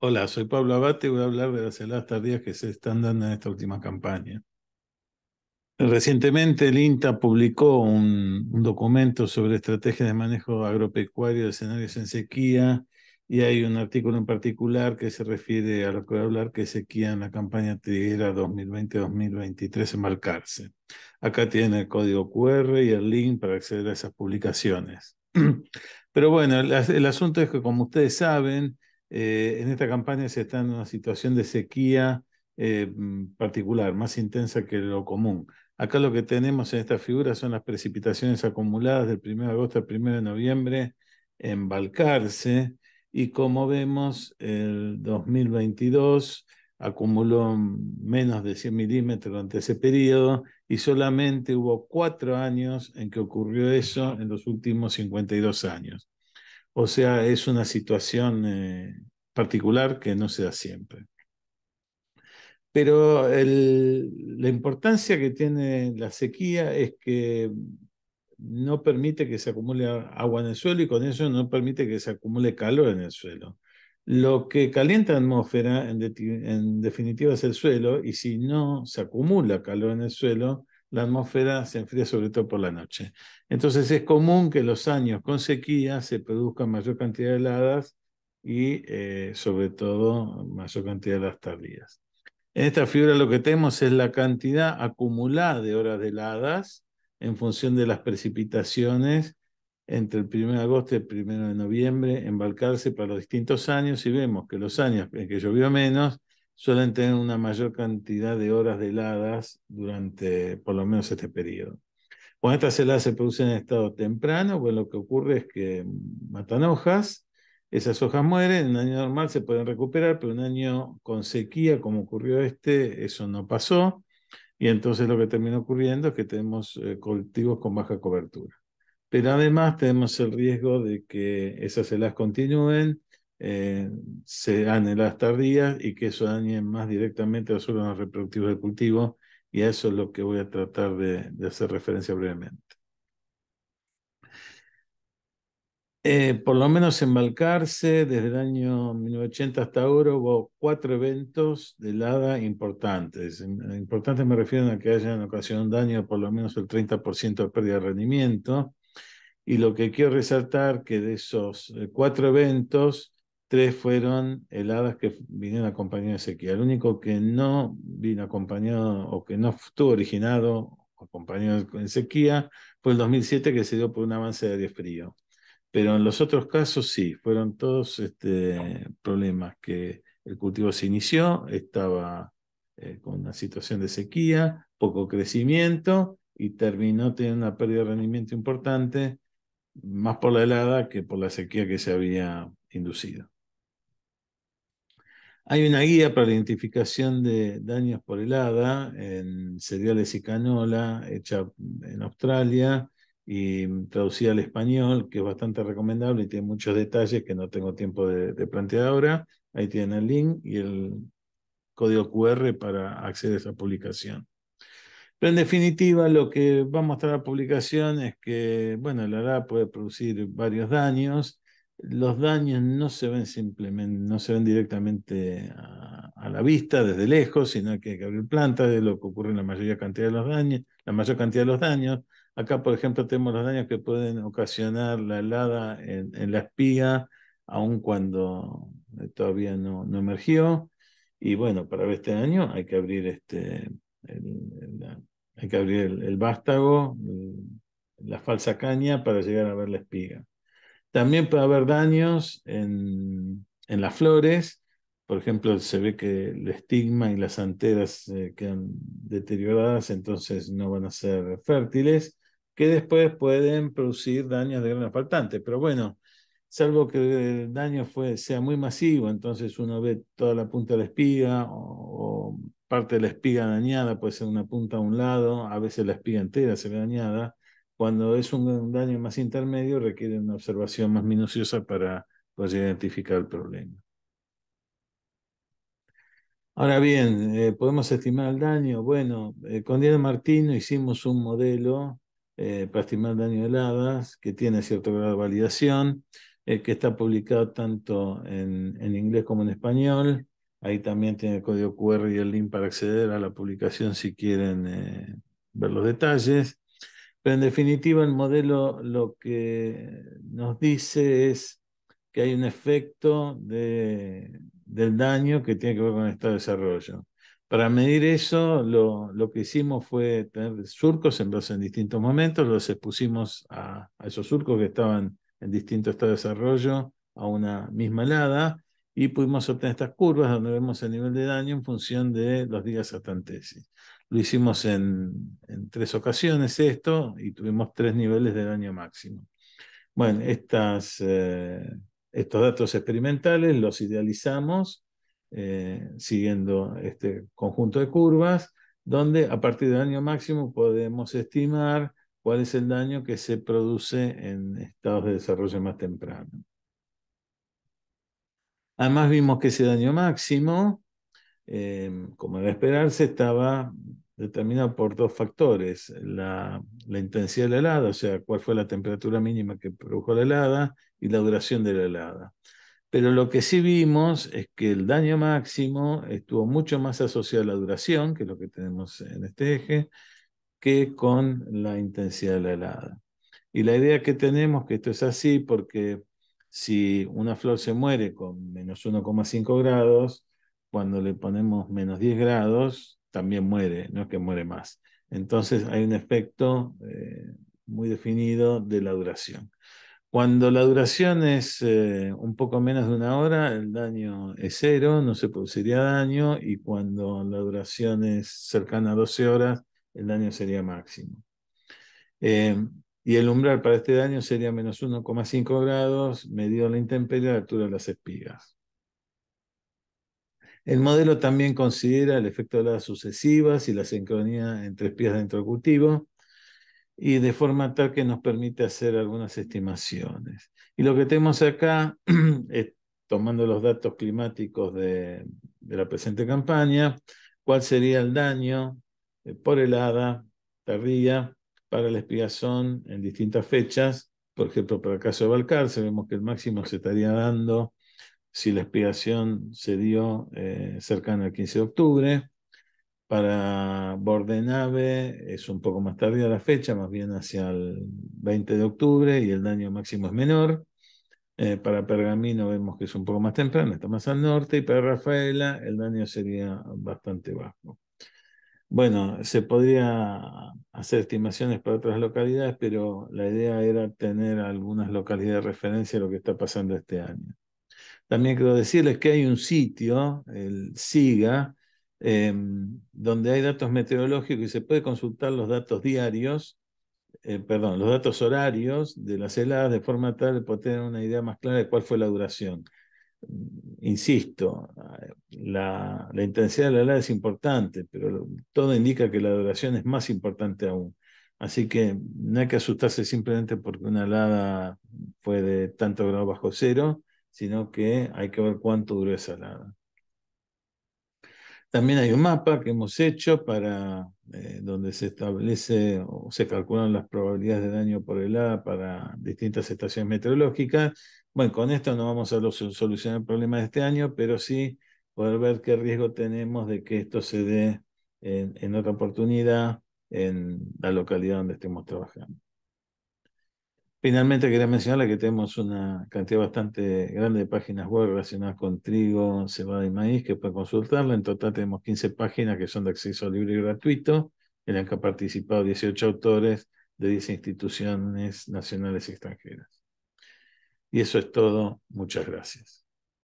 Hola, soy Pablo Abate y voy a hablar de las heladas tardías que se están dando en esta última campaña. Recientemente el INTA publicó un, documento sobre estrategias de manejo agropecuario de escenarios en sequía y hay un artículo en particular que se refiere a lo que voy a hablar, que sequía en la campaña triguera 2020-2023 marcarse Acá tiene el código QR y el link para acceder a esas publicaciones. Pero bueno, el asunto es que como ustedes saben, eh, en esta campaña se está en una situación de sequía eh, mm, particular, más intensa que lo común. Acá lo que tenemos en esta figura son las precipitaciones acumuladas del 1 de agosto al 1 de noviembre en Balcarce y como vemos el 2022 acumuló menos de 100 milímetros durante ese periodo y solamente hubo cuatro años en que ocurrió eso en los últimos 52 años. O sea, es una situación eh, particular que no se da siempre. Pero la importancia que tiene la sequía es que no permite que se acumule agua en el suelo y con eso no permite que se acumule calor en el suelo. Lo que calienta la atmósfera, en definitiva, es el suelo, y si no se acumula calor en el suelo, la atmósfera se enfría sobre todo por la noche. Entonces es común que los años con sequía se produzcan mayor cantidad de heladas y eh, sobre todo mayor cantidad de heladas tardías. En esta figura lo que tenemos es la cantidad acumulada de horas de heladas en función de las precipitaciones entre el 1 de agosto y el 1 de noviembre en para los distintos años y vemos que los años en que llovió menos suelen tener una mayor cantidad de horas de heladas durante por lo menos este periodo. Cuando estas heladas se producen en estado temprano, pues, lo que ocurre es que matan hojas, esas hojas mueren, en un año normal se pueden recuperar, pero un año con sequía como ocurrió este, eso no pasó, y entonces lo que termina ocurriendo es que tenemos eh, cultivos con baja cobertura. Pero además tenemos el riesgo de que esas heladas continúen, eh, se dan en las tardías y que eso dañe más directamente a los órganos reproductivos del cultivo y a eso es lo que voy a tratar de, hacer referencia brevemente. Eh, por lo menos en Balcarce, desde el año 1980 hasta ahora hubo cuatro eventos de helada importantes. Importantes me refiero a que hayan ocasionado un daño por lo menos el 30% de pérdida de rendimiento. Y lo que quiero resaltar que de esos eh, cuatro eventos, tres fueron heladas que vinieron acompañadas de sequía. El único que no vino acompañado o que no estuvo originado acompañado de sequía fue el 2007 que se dio por un avance de aire frío. Pero en los otros casos sí, fueron todos este, problemas que el cultivo se inició, estaba eh, con una situación de sequía, poco crecimiento y terminó teniendo una pérdida de rendimiento importante, más por la helada que por la sequía que se había inducido. Hay una guía para la identificación de daños por helada en cereales y canola, hecha en Australia y traducida al español, que es bastante recomendable y tiene muchos detalles que no tengo tiempo de, plantear ahora. Ahí tienen el link y el código QR para acceder a esa publicación. Pero en definitiva, lo que va a mostrar la publicación es que, bueno, la helada puede producir varios daños los daños no se ven simplemente, no se ven directamente a, la vista, desde lejos, sino que hay que abrir planta, de lo que ocurre en la mayor cantidad de los daños, la cantidad de los daños. Acá, por ejemplo, tenemos los daños que pueden ocasionar la helada en, la espiga, aun cuando eh, todavía no, emergió. Y bueno, para este año hay que abrir este el, hay que abrir el, vástago, la falsa caña para llegar a ver la espiga. También puede haber daños en, las flores, por ejemplo, se ve que el estigma y las anteras eh, quedan deterioradas, entonces no van a ser fértiles, que después pueden producir daños de gran faltante. Pero bueno, salvo que el daño fue, sea muy masivo, entonces uno ve toda la punta de la espiga o parte de la espiga dañada, puede ser una punta a un lado, a veces la espiga entera se ve dañada, cuando es un daño más intermedio, requiere una observación más minuciosa para poder identificar el problema. Ahora bien, eh, ¿podemos estimar el daño? Bueno, eh, con Diana Martino hicimos un modelo eh, para estimar el daño de heladas que tiene cierto grado de validación, que está publicado tanto en, inglés como en español. Ahí también tiene el código QR y el link para acceder a la publicación si quieren ver los detalles. Pero en definitiva el modelo lo que nos dice es que hay un efecto del daño que tiene que ver con el estado de desarrollo. Para medir eso, lo, que hicimos fue tener surcos en distintos momentos, los expusimos a, esos surcos que estaban en distintos estados de desarrollo a una misma helada y pudimos obtener estas curvas donde vemos el nivel de daño en función de los días hasta lo hicimos en, tres ocasiones esto y tuvimos tres niveles de daño máximo. Bueno, estas, eh, estos datos experimentales los idealizamos eh, siguiendo este conjunto de curvas, donde a partir del daño máximo podemos estimar cuál es el daño que se produce en estados de desarrollo más temprano. Además vimos que ese daño máximo, eh, como de esperarse, estaba determinado por dos factores, la, intensidad de la helada, o sea, cuál fue la temperatura mínima que produjo la helada y la duración de la helada. Pero lo que sí vimos es que el daño máximo estuvo mucho más asociado a la duración, que es lo que tenemos en este eje, que con la intensidad de la helada. Y la idea que tenemos que esto es así porque si una flor se muere con menos 1,5 grados, cuando le ponemos menos 10 grados, también muere, no es que muere más. Entonces hay un efecto eh, muy definido de la duración. Cuando la duración es eh, un poco menos de una hora, el daño es cero, no se produciría daño, y cuando la duración es cercana a 12 horas, el daño sería máximo. Eh, y el umbral para este daño sería menos 1,5 grados, medido la intemperie a la altura de las espigas. El modelo también considera el efecto de las sucesivas y la sincronía entre espías dentro del cultivo, y de forma tal que nos permite hacer algunas estimaciones. Y lo que tenemos acá, es, tomando los datos climáticos de, la presente campaña, cuál sería el daño eh, por helada tardía para la espiazón en distintas fechas. Por ejemplo, para el caso de Balcarce, vemos que el máximo se estaría dando si la expiación se dio eh, cercana al 15 de octubre. Para Bordenave es un poco más tarde la fecha, más bien hacia el 20 de octubre y el daño máximo es menor. Eh, para Pergamino vemos que es un poco más temprano, está más al norte y para Rafaela el daño sería bastante bajo. Bueno, se podría hacer estimaciones para otras localidades, pero la idea era tener algunas localidades de referencia a lo que está pasando este año. También quiero decirles que hay un sitio, el SIGA, em, donde hay datos meteorológicos y se puede consultar los datos diarios, eh, perdón, los datos horarios de las heladas de forma tal de poder tener una idea más clara de cuál fue la duración. Insisto, la, intensidad de la helada es importante, pero todo indica que la duración es más importante aún. Así que no hay que asustarse simplemente porque una helada fue de tanto grado bajo cero sino que hay que ver cuánto duró esa helada. También hay un mapa que hemos hecho para eh, donde se establece o se calculan las probabilidades de daño por helada para distintas estaciones meteorológicas. Bueno, con esto no vamos a solucionar el problema de este año, pero sí poder ver qué riesgo tenemos de que esto se dé en otra oportunidad en la localidad donde estemos trabajando. Finalmente quería mencionarle que tenemos una cantidad bastante grande de páginas web relacionadas con trigo, cebada y maíz que pueden consultarla. En total tenemos 15 páginas que son de acceso libre y gratuito, en las que han participado 18 autores de 10 instituciones nacionales y extranjeras. Y eso es todo. Muchas gracias.